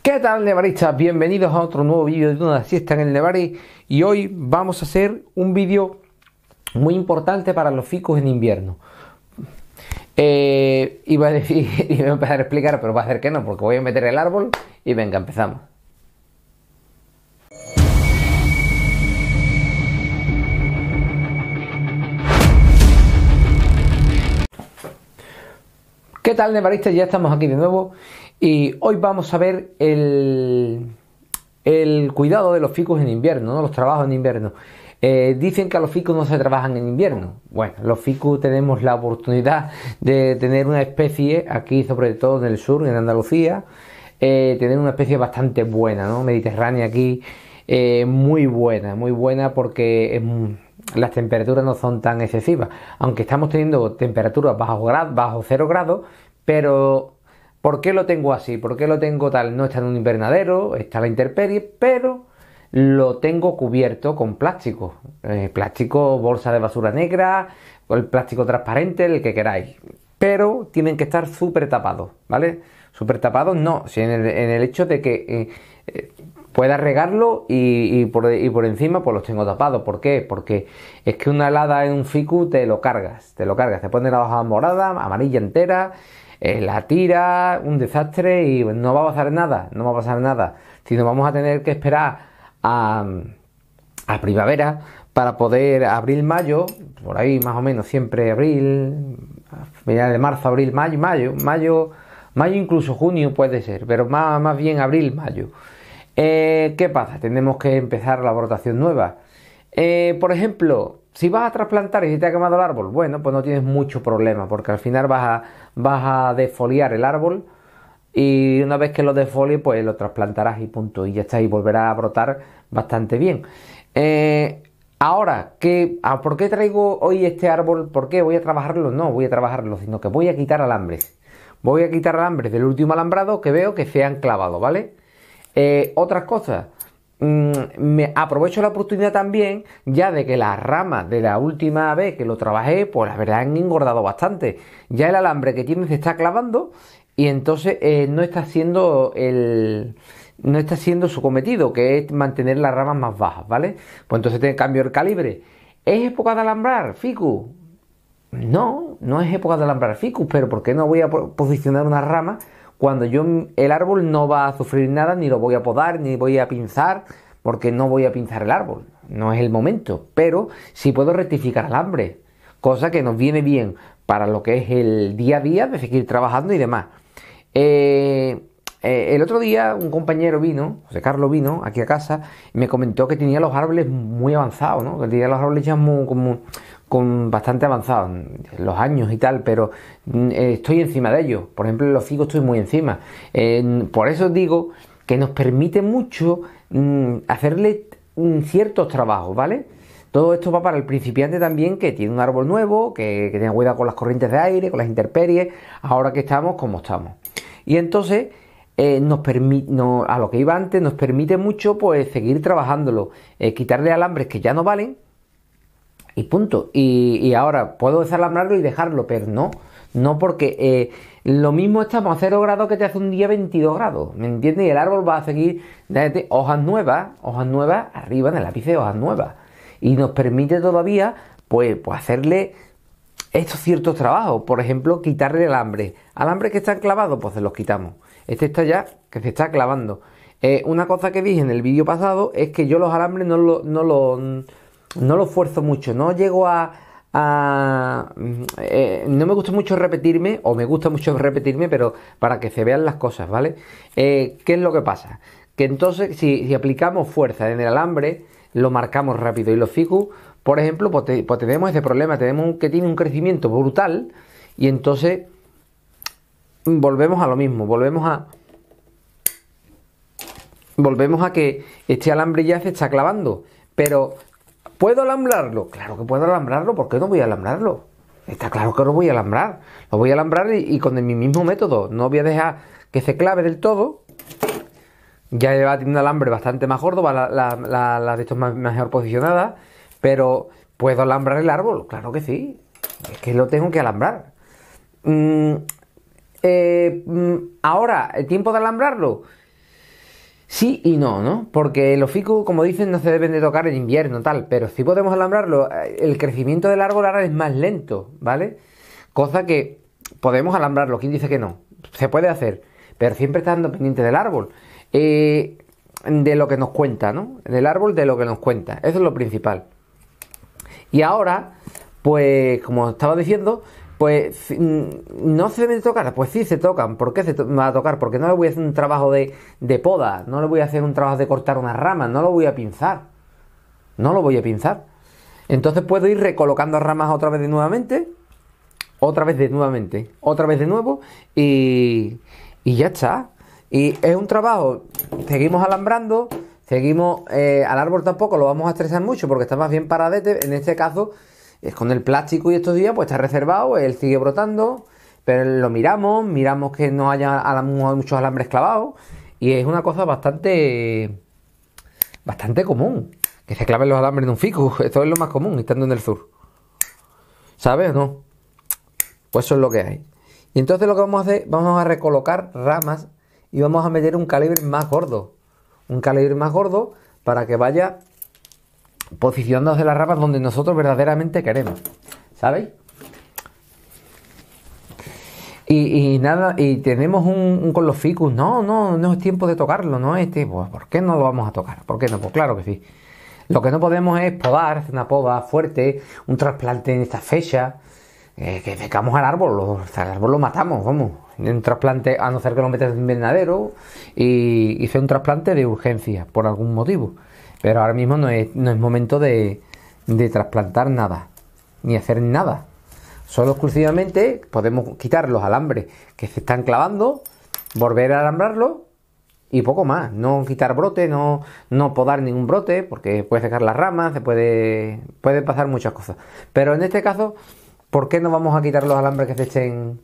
¿Qué tal nevaristas? Bienvenidos a otro nuevo vídeo de una siesta en el nevaris y hoy vamos a hacer un vídeo muy importante para los ficos en invierno. y eh, iba, a a empezar a explicar, pero va a ser que no, porque voy a meter el árbol y venga, empezamos. ¿Qué tal, nevaristas? Ya estamos aquí de nuevo y hoy vamos a ver el, el cuidado de los ficus en invierno, ¿no? los trabajos en invierno. Eh, dicen que a los ficus no se trabajan en invierno. Bueno, los ficus tenemos la oportunidad de tener una especie aquí, sobre todo en el sur, en Andalucía, eh, tener una especie bastante buena, ¿no? Mediterránea aquí, eh, muy buena, muy buena porque em, las temperaturas no son tan excesivas. Aunque estamos teniendo temperaturas bajo, bajo cero grados, pero ¿Por qué lo tengo así? ¿Por qué lo tengo tal? No está en un invernadero, está la interperie, pero lo tengo cubierto con plástico. Eh, plástico, bolsa de basura negra, el plástico transparente, el que queráis. Pero tienen que estar súper tapados, ¿vale? Súper tapados no, si en, el, hecho de que eh, eh, pueda regarlo y, por, por, encima pues los tengo tapados. ¿Por qué? Porque es que una helada en un ficu te lo cargas, te lo cargas, te pone la hoja morada, amarilla entera eh, la tira, un desastre y no va a pasar nada, no va a pasar nada, sino vamos a tener que esperar a, a primavera para poder abril, mayo, por ahí más o menos siempre abril, finales de marzo, abril, mayo, mayo, mayo, mayo incluso junio puede ser, pero más, más bien abril, mayo. Eh, ¿Qué pasa? Tenemos que empezar la brotación nueva. Eh, por ejemplo, si vas a trasplantar y se te ha quemado el árbol, bueno, pues no tienes mucho problema, porque al final vas a, vas a desfoliar el árbol y una vez que lo desfolie pues lo trasplantarás y punto y ya está y volverá a brotar bastante bien. Eh, ahora, que ah, ¿por qué traigo hoy este árbol? ¿Por qué voy a trabajarlo? No voy a trabajarlo, sino que voy a quitar alambres. Voy a quitar alambres del último alambrado que veo que se han clavado, ¿vale? Eh, otras cosas, Mm, me aprovecho la oportunidad también ya de que las ramas de la última vez que lo trabajé, pues la verdad han engordado bastante. Ya el alambre que tiene se está clavando y entonces eh, no está haciendo el no está haciendo su cometido, que es mantener las ramas más bajas, ¿vale? Pues entonces te cambio el calibre. ¿Es época de alambrar, Ficus? No, no es época de alambrar Ficus, pero ¿por qué no voy a posicionar una rama cuando yo el árbol no va a sufrir nada, ni lo voy a podar, ni voy a pinzar, porque no voy a pinzar el árbol, no es el momento, pero sí puedo rectificar el hambre, cosa que nos viene bien para lo que es el día a día de seguir trabajando y demás. Eh, eh, el otro día un compañero vino, José Carlos vino aquí a casa, y me comentó que tenía los árboles muy avanzados, ¿no? que tenía los árboles ya muy, como, con bastante en los años y tal, pero mm, eh, estoy encima de ellos. Por ejemplo, los figos estoy muy encima. Eh, por eso digo que nos permite mucho mm, hacerle ciertos trabajos, ¿vale? Todo esto va para el principiante también que tiene un árbol nuevo, que, que tenga cuidado con las corrientes de aire, con las intemperies, ahora que estamos como estamos. Y entonces, eh, nos permite, a lo que iba antes, nos permite mucho pues seguir trabajándolo, quitarle alambres que ya no valen, y punto. Y, ahora puedo desalambrarlo y dejarlo, pero no, no porque eh, lo mismo estamos a 0 grados que te hace un día 22 grados, ¿me entiendes? Y el árbol va a seguir hojas nuevas, hojas nuevas arriba en el lápiz de hojas nuevas. Y nos permite todavía, pues, pues hacerle estos ciertos trabajos, por ejemplo, quitarle alambre. Alambre que está clavados, pues se los quitamos. Este está ya, que se está clavando. Eh, una cosa que dije en el vídeo pasado es que yo los alambres no, no los no lo esfuerzo mucho, no llego a... Eh, no me gusta mucho repetirme, o me gusta mucho repetirme, pero para que se vean las cosas, ¿vale? Eh, ¿Qué es lo que pasa? Que entonces si, aplicamos fuerza en el alambre, lo marcamos rápido y lo fijo por ejemplo, pues pues tenemos ese problema, tenemos un, que tiene un crecimiento brutal y entonces mm, volvemos a lo mismo, volvemos a volvemos a que este alambre ya se está clavando, pero ¿Puedo alambrarlo? Claro que puedo alambrarlo, ¿por qué no voy a alambrarlo? Está claro que lo voy a alambrar. Lo voy a alambrar y, con el, mismo método. No voy a dejar que se clave del todo. Ya lleva un alambre bastante más gordo, va la, de estos más, mejor posicionada. Pero ¿puedo alambrar el árbol? Claro que sí. Es que lo tengo que alambrar. Mm, eh, mm, ahora, ¿el tiempo de alambrarlo? Sí y no, ¿no? Porque los ficus, como dicen, no se deben de tocar en invierno, tal, pero si podemos alambrarlo. Eh, el crecimiento del árbol ahora es más lento, ¿vale? Cosa que podemos alambrarlo. ¿Quién dice que no? Se puede hacer, pero siempre estando pendiente del árbol. Eh, de lo que nos cuenta, ¿no? Del árbol de lo que nos cuenta. Eso es lo principal. Y ahora, pues como estaba diciendo, pues mm, no se deben tocar, pues sí se tocan. ¿Por qué se va a tocar? Porque no le voy a hacer un trabajo de, poda, no le voy a hacer un trabajo de cortar una rama, no lo voy a pinzar. No lo voy a pinzar. Entonces puedo ir recolocando ramas otra vez de nuevamente, otra vez de nuevamente, otra vez de nuevo y, ya está. Y es un trabajo, seguimos alambrando, seguimos, eh, al árbol tampoco lo vamos a estresar mucho porque está más bien paradete, en este caso es con el plástico y estos días pues está reservado, él sigue brotando, pero lo miramos, miramos que no haya muchos alambres clavados y es una cosa bastante, bastante común, que se claven los alambres de un ficus, esto es lo más común estando en el sur. ¿Sabes o no? Pues eso es lo que hay. Y entonces lo que vamos a hacer, vamos a recolocar ramas y vamos a meter un calibre más gordo. Un calibre más gordo para que vaya posicionándonos de las ramas donde nosotros verdaderamente queremos. ¿Sabéis? Y, nada, y tenemos un, con los ficus, no, no, no es tiempo de tocarlo, no Este, ¿por qué no lo vamos a tocar? ¿Por qué no? Pues claro que sí. Lo que no podemos es podar, hacer una poda fuerte, un trasplante en esta fecha, eh, que pecamos al árbol, sea, al árbol lo matamos, vamos. Un trasplante, a no ser que lo metas en invernadero, y, hice un trasplante de urgencia, por algún motivo. Pero ahora mismo no es, momento de, trasplantar nada, ni hacer nada. Solo exclusivamente podemos quitar los alambres que se están clavando, volver a alambrarlo y poco más. No quitar brote, no, no podar ningún brote, porque puede secar las ramas, se puede, puede pasar muchas cosas. Pero en este caso, ¿por qué no vamos a quitar los alambres que se estén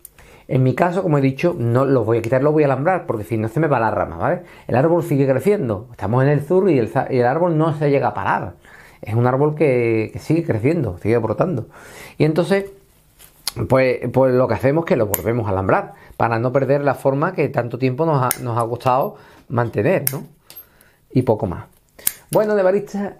en mi caso, como he dicho, no los voy a quitar, lo voy a alambrar, porque si no se me va la rama, ¿vale? El árbol sigue creciendo, estamos en el sur y el, árbol no se llega a parar. Es un árbol que, sigue creciendo, sigue brotando. Y entonces, pues, pues, lo que hacemos es que lo volvemos a alambrar, para no perder la forma que tanto tiempo nos ha, nos ha costado mantener, ¿no? Y poco más. Bueno, de barista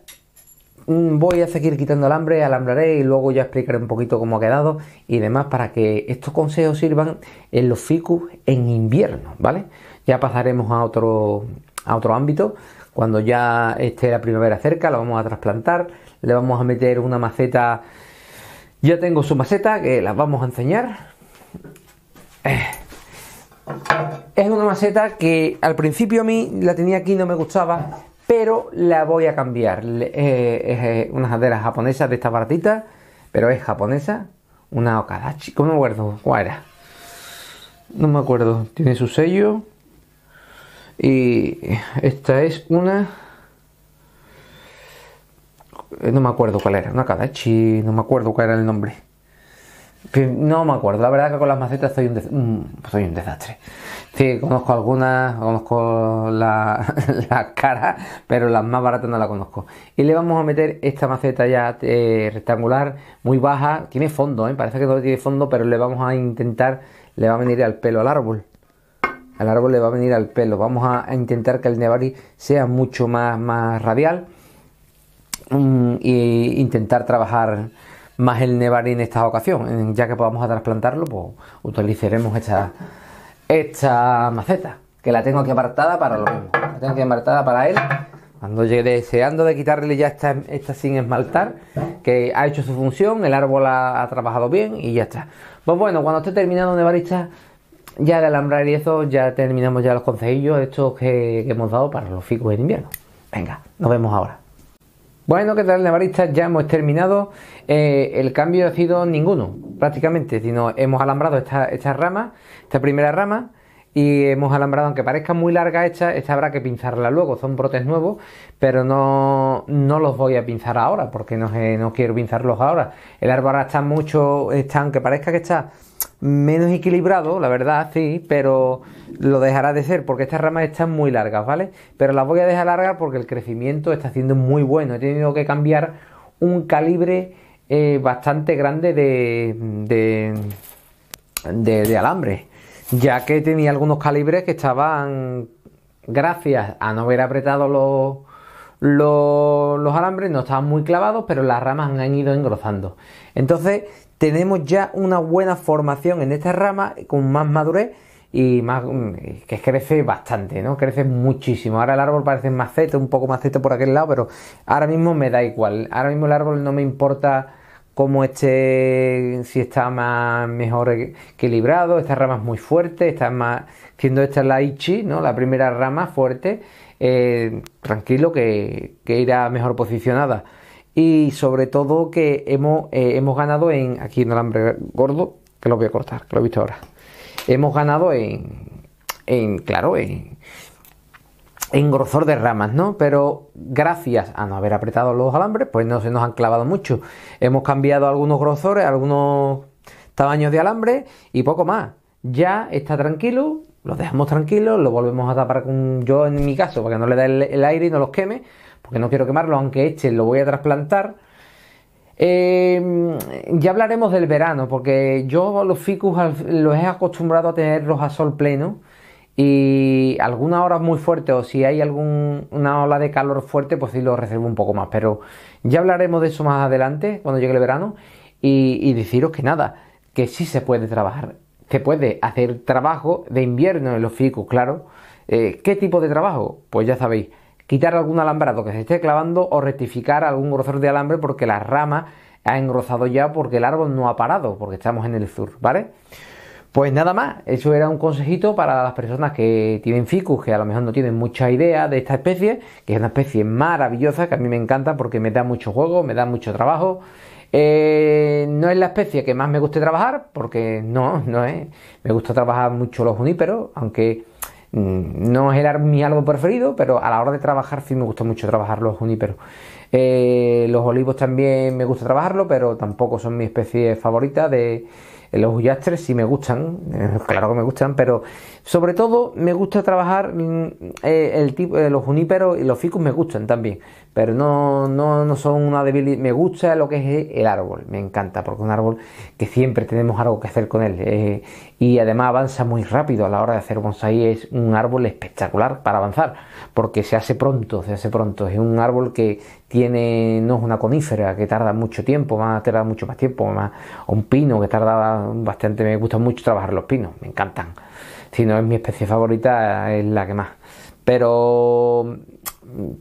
Mm, voy a seguir quitando alambre, alambraré y luego ya explicaré un poquito cómo ha quedado y demás para que estos consejos sirvan en los ficus en invierno, ¿vale? Ya pasaremos a otro, a otro ámbito. Cuando ya esté la primavera cerca, lo vamos a trasplantar, le vamos a meter una maceta. Ya tengo su maceta que la vamos a enseñar. Eh, es una maceta que al principio a mí la tenía aquí, no me gustaba pero la voy a cambiar. Eh, es eh, una las japonesas de esta baratita, pero es japonesa. Una Okadachi, ¿cómo me acuerdo? ¿Cuál era? No me acuerdo. Tiene su sello. Y esta es una. Eh, no me acuerdo cuál era. Una Okadachi, no me acuerdo cuál era el nombre. No me acuerdo. La verdad que con las macetas soy un mm, desastre. Sí, conozco algunas, conozco las la caras, pero las más baratas no las conozco. Y le vamos a meter esta maceta ya eh, rectangular, muy baja, tiene fondo, ¿eh? parece que no tiene fondo, pero le vamos a intentar, le va a venir al pelo al árbol. Al árbol le va a venir al pelo. Vamos a, intentar que el nevari sea mucho más, más radial e mm, intentar trabajar más el nevari en esta ocasión. Ya que podamos a trasplantarlo, pues utilizaremos esta esta maceta, que la tengo aquí apartada para lo mismo. La tengo aquí apartada para él. Cuando llegue deseando de quitarle ya esta, sin esmaltar, que ha hecho su función, el árbol ha, trabajado bien y ya está. Pues bueno, cuando esté terminado de ya de alambrar y eso, ya terminamos ya los consejillos estos que, hemos dado para los ficus en invierno. Venga, nos vemos ahora. Bueno, ¿qué tal, nevaristas? Ya hemos terminado. Eh, el cambio ha sido ninguno prácticamente, si no hemos alambrado esta, rama, esta primera rama, y hemos alambrado, aunque parezca muy larga esta, esta habrá que pinzarla luego, son brotes nuevos, pero no, no los voy a pinzar ahora, porque no, eh, no quiero pinzarlos ahora. El árbol ahora está mucho, está, aunque parezca que está menos equilibrado, la verdad, sí, pero lo dejará de ser porque estas ramas están muy largas, ¿vale? Pero las voy a dejar largas porque el crecimiento está siendo muy bueno. He tenido que cambiar un calibre eh, bastante grande de, de, alambre, ya que tenía algunos calibres que estaban, gracias a no haber apretado los, los, alambres no estaban muy clavados, pero las ramas han ido engrosando. Entonces, tenemos ya una buena formación en esta rama con más madurez y más que crece bastante, ¿no? Crece muchísimo. Ahora el árbol parece más ceto, un poco más ceto por aquel lado, pero ahora mismo me da igual. Ahora mismo el árbol no me importa cómo este si está más mejor e-, equilibrado, esta rama es muy fuerte, está más, siendo esta la Ichi, ¿no? la primera rama fuerte, eh, tranquilo que, irá mejor posicionada. Y sobre todo que hemos, eh, hemos ganado en, aquí en el hambre gordo, que lo voy a cortar, que lo he visto ahora, hemos ganado en, en claro, en, grosor de ramas, ¿no? Pero gracias a no haber apretado los alambres, pues no se nos han clavado mucho. Hemos cambiado algunos grosores, algunos tamaños de alambre y poco más. Ya está tranquilo, lo dejamos tranquilo, lo volvemos a tapar con yo en mi caso, para que no le dé el, aire y no los queme, porque no quiero quemarlo, aunque este lo voy a trasplantar. Em, ya hablaremos del verano, porque yo los ficus los he acostumbrado a tenerlos a sol pleno y algunas horas muy fuertes o si hay alguna ola de calor fuerte, pues sí lo reservo un poco más. Pero ya hablaremos de eso más adelante, cuando llegue el verano, y, deciros que nada, que sí se puede trabajar. Se puede hacer trabajo de invierno en los ficus, claro. Eh, ¿Qué tipo de trabajo? Pues ya sabéis, quitar algún alambrado que se esté clavando o rectificar algún grosor de alambre porque la rama ha engrosado ya porque el árbol no ha parado, porque estamos en el sur, ¿vale? Pues nada más, eso era un consejito para las personas que tienen ficus, que a lo mejor no tienen mucha idea de esta especie, que es una especie maravillosa, que a mí me encanta porque me da mucho juego, me da mucho trabajo. Eh, no es la especie que más me guste trabajar, porque no, no es. Me gusta trabajar mucho los juníperos, aunque mm, no es el, mi algo preferido, pero a la hora de trabajar sí me gusta mucho trabajar los juníperos. Eh, los olivos también me gusta trabajarlo, pero tampoco son mi especie favorita de los huyastres sí me gustan, eh, claro que me gustan, pero sobre todo me gusta trabajar mm, eh, el tipo, eh, los juníperos y los ficus me gustan también pero no, no, no son una debilidad. Me gusta lo que es el árbol, me encanta, porque es un árbol que siempre tenemos algo que hacer con él. Eh, y además avanza muy rápido a la hora de hacer bonsai. Es un árbol espectacular para avanzar, porque se hace pronto, se hace pronto. Es un árbol que tiene, no es una conífera que tarda mucho tiempo, a tardar mucho más tiempo, o un pino que tarda bastante. Me gusta mucho trabajar los pinos, me encantan. Si no es mi especie favorita, es la que más. Pero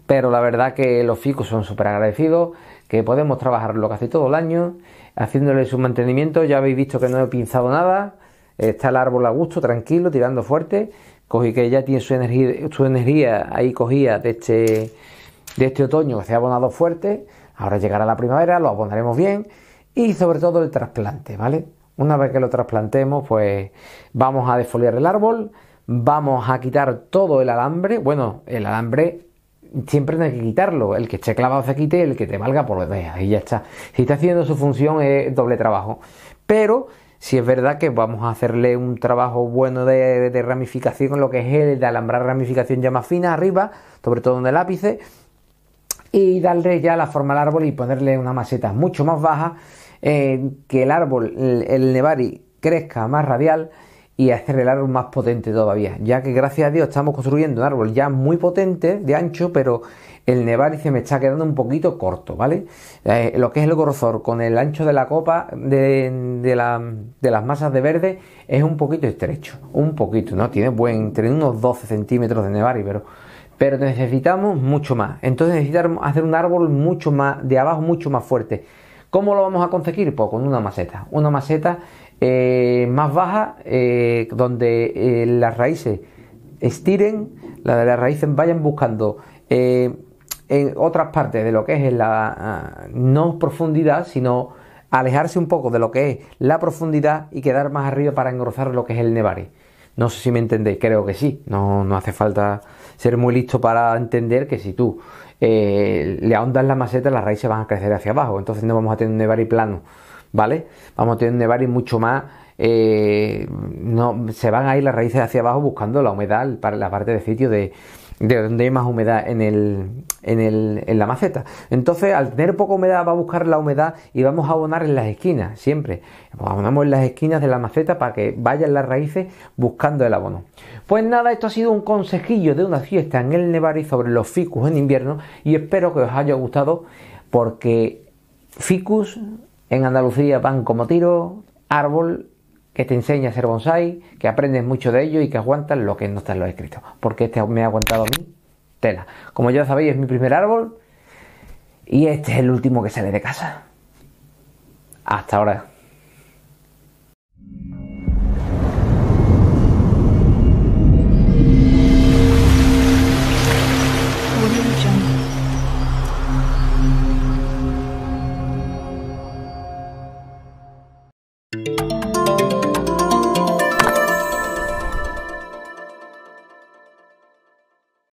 pero la verdad que los ficus son súper agradecidos, que podemos trabajarlo casi todo el año, haciéndole su mantenimiento, ya habéis visto que no he pinzado nada, está el árbol a gusto, tranquilo, tirando fuerte, cogí que ya tiene su energía, su energía ahí cogía de este, de este otoño que se ha abonado fuerte, ahora llegará la primavera, lo abonaremos bien y sobre todo el trasplante, ¿vale? Una vez que lo trasplantemos, pues vamos a desfoliar el árbol, vamos a quitar todo el alambre, bueno, el alambre siempre hay que quitarlo. El que esté clavado se quite, el que te valga, por lo de y ya está. Si está haciendo su función es doble trabajo. Pero si es verdad que vamos a hacerle un trabajo bueno de, ramificación, lo que es el de alambrar ramificación ya más fina arriba, sobre todo en el ápice, y darle ya la forma al árbol y ponerle una maceta mucho más baja, eh, que el árbol, el, el nevari crezca más radial y hacer el este árbol más potente todavía, ya que gracias a Dios estamos construyendo un árbol ya muy potente de ancho, pero el nevar se me está quedando un poquito corto, ¿vale? Eh, lo que es el grosor con el ancho de la copa de, las masas de verde es un poquito estrecho, un poquito, ¿no? Tiene buen, tiene unos 12 centímetros de nevari pero, pero necesitamos mucho más. Entonces necesitamos hacer un árbol mucho más, de abajo mucho más fuerte. ¿Cómo lo vamos a conseguir? Pues con una maceta. Una maceta eh, más baja, eh, donde eh, las raíces estiren, las raíces vayan buscando en otras partes de lo que es la ah, no profundidad, sino alejarse un poco de lo que es la profundidad y quedar más arriba para engrosar lo que es el nevare. No sé si me entendéis, creo que sí. No, hace falta ser muy listo para entender que si tú le ahondas la maceta, las raíces van a crecer hacia abajo. Entonces no vamos a tener un nevare plano. ¿vale? Vamos a tener un mucho más. Eh, no, se van a ir las raíces hacia abajo buscando la humedad para la parte de sitio de, donde hay más humedad en, en, la maceta. Entonces, al tener poco humedad, va a buscar la humedad y vamos a abonar en las esquinas, siempre. Pues abonamos en las esquinas de la maceta para que vayan las raíces buscando el abono. Pues nada, esto ha sido un consejillo de una fiesta en el Nevari sobre los ficus en invierno y espero que os haya gustado porque ficus en Andalucía van como tiro, árbol que te enseña a ser bonsai, que aprendes mucho de ello y que aguantas lo que no está en los escritos. Porque este me ha aguantado a mí tela. Como ya sabéis, es mi primer árbol y este es el último que sale de casa. Hasta ahora.